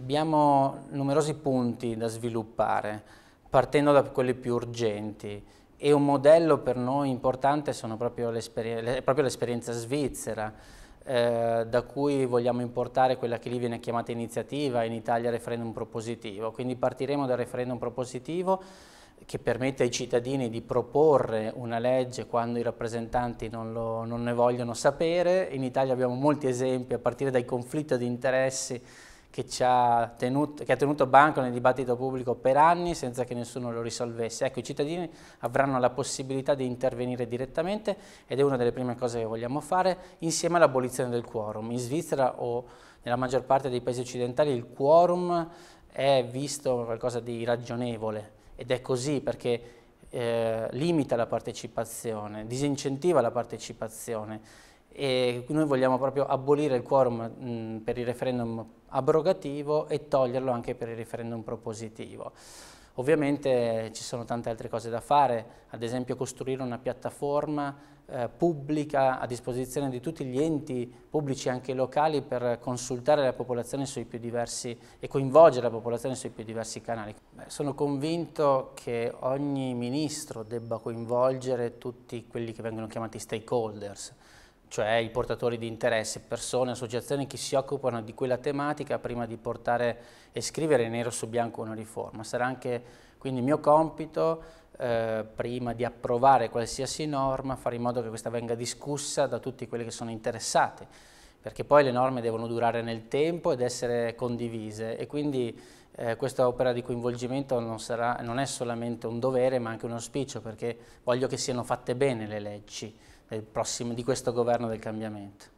Abbiamo numerosi punti da sviluppare, partendo da quelli più urgenti e un modello per noi importante sono proprio l'esperienza svizzera, eh, da cui vogliamo importare quella che lì viene chiamata iniziativa, in Italia referendum propositivo. Quindi partiremo dal referendum propositivo che permette ai cittadini di proporre una legge quando i rappresentanti non, lo, non ne vogliono sapere. In Italia abbiamo molti esempi, a partire dai conflitti di interessi che, ha tenuto, che ha tenuto banco nel dibattito pubblico per anni senza che nessuno lo risolvesse. Ecco, i cittadini avranno la possibilità di intervenire direttamente ed è una delle prime cose che vogliamo fare insieme all'abolizione del quorum. In Svizzera o nella maggior parte dei paesi occidentali il quorum è visto qualcosa di ragionevole ed è così perché eh, limita la partecipazione, disincentiva la partecipazione e noi vogliamo proprio abolire il quorum mh, per il referendum abrogativo e toglierlo anche per il referendum propositivo. Ovviamente ci sono tante altre cose da fare, ad esempio costruire una piattaforma eh, pubblica a disposizione di tutti gli enti pubblici anche locali per consultare la popolazione sui più diversi e coinvolgere la popolazione sui più diversi canali. Beh, sono convinto che ogni ministro debba coinvolgere tutti quelli che vengono chiamati stakeholders, cioè i portatori di interesse, persone, associazioni che si occupano di quella tematica prima di portare e scrivere nero su bianco una riforma. Sarà anche quindi mio compito, eh, prima di approvare qualsiasi norma, fare in modo che questa venga discussa da tutti quelli che sono interessati, perché poi le norme devono durare nel tempo ed essere condivise e quindi eh, questa opera di coinvolgimento non, sarà, non è solamente un dovere ma anche un auspicio perché voglio che siano fatte bene le leggi prossimo, di questo governo del cambiamento.